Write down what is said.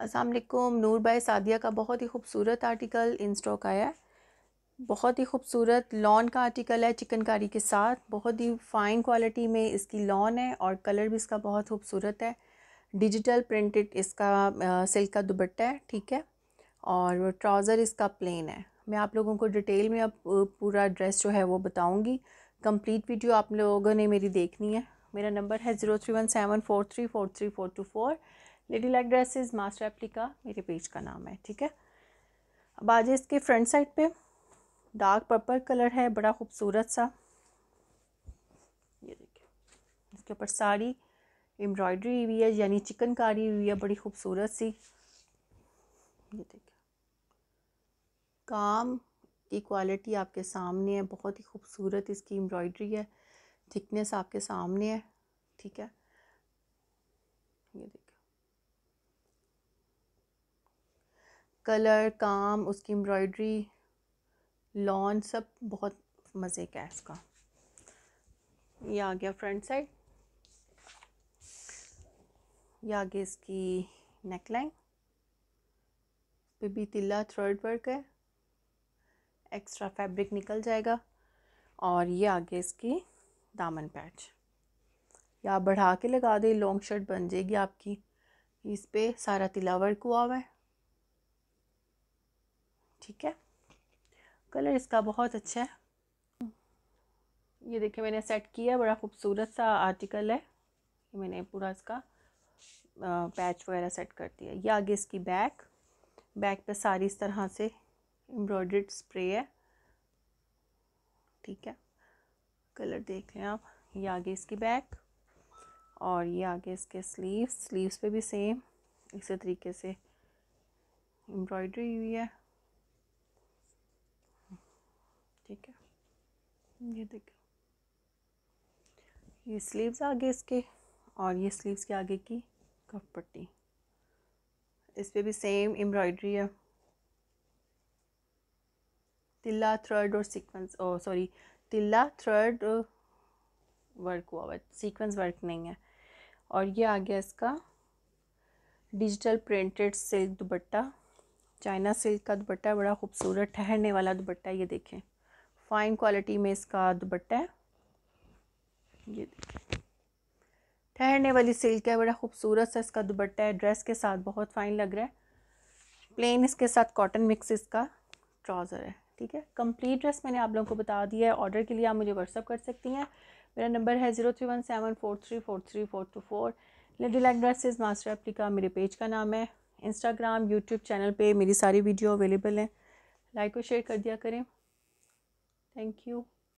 असलकुम नूर बाय सादिया का बहुत ही खूबसूरत आर्टिकल इन स्टॉक आया है बहुत ही खूबसूरत लॉन का आर्टिकल है चिकनकारी के साथ बहुत ही फ़ाइन क्वालिटी में इसकी लॉन है और कलर भी इसका बहुत खूबसूरत है डिजिटल प्रिंटेड इसका सिल्क का दुबट्टा है ठीक है और ट्राउज़र इसका प्लेन है मैं आप लोगों को डिटेल में अब पूरा ड्रेस जो है वो बताऊँगी कम्प्लीट वीडियो आप लोगों ने मेरी देखनी है मेरा नंबर है zero three one seven four three four three four two four lady like dress is master applique मेरे पेज का नाम है ठीक है अब आ जाए इसके फ्रंट साइड पे डार्क पर्पल कलर है बड़ा खूबसूरत सा ये देखिए इसके ऊपर साड़ी एम्ब्रॉयडरी हुई है यानी चिकनकारी हुई है बड़ी खूबसूरत सी ये देखिए काम की क्वालिटी आपके सामने है बहुत ही खूबसूरत इसकी एम्ब्रॉयडरी है थिकनेस आपके सामने है ठीक है कलर काम उसकी एम्ब्रॉयडरी लॉन सब बहुत मज़े का है इसका ये आ गया फ्रंट साइड ये आगे इसकी नेक लाइन पे भी तिल्ला थर्ड वर्क है एक्स्ट्रा फैब्रिक निकल जाएगा और ये आगे इसकी दामन पैच या बढ़ा के लगा दे लॉन्ग शर्ट बन जाएगी आपकी इस पर सारा तिला वर्क हुआ हुआ है ठीक है कलर इसका बहुत अच्छा है ये देखिए मैंने सेट किया है बड़ा खूबसूरत सा आर्टिकल है मैंने पूरा इसका पैच वगैरह सेट कर दिया ये आगे इसकी बैक बैक पे सारी इस तरह से एम्ब्रॉयड स्प्रे है ठीक है कलर देख लें आप ये आगे इसकी बैक और ये आगे इसके स्लीव्स स्लीव्स पे भी सेम इसी तरीके से एम्ब्रॉयड्री हुई है ये देखो ये स्लीव्स आगे इसके और ये स्लीव्स के आगे की कफ पट्टी इस पर भी सेम एम्ब्रॉयडरी है तिल्ला थर्ड और सीक्वेंस ओ सॉरी तिल्ला थर्ड वर्क हुआ हुआ सीक्वेंस वर्क नहीं है और ये आ गया इसका digital printed silk dupatta China silk का दुपट्टा बड़ा खूबसूरत ठहरने वाला दुपट्टा ये देखें फाइन क्वालिटी में इसका दुपट्टा है ये देखिए ठहरने वाली सिल्क है बड़ा खूबसूरत सा इसका दुपट्टा है ड्रेस के साथ बहुत फाइन लग रहा है प्लेन इसके साथ कॉटन मिक्स इसका ट्राउज़र है ठीक है कंप्लीट ड्रेस मैंने आप लोगों को बता दिया है ऑर्डर के लिए आप मुझे व्हाट्सअप कर सकती हैं मेरा नंबर है zero three one seven four three four three four two four lady like dresses master applique मेरे पेज का नाम है इंस्टाग्राम यूट्यूब चैनल पे मेरी सारी वीडियो अवेलेबल हैं लाइक और शेयर कर दिया करें Thank you.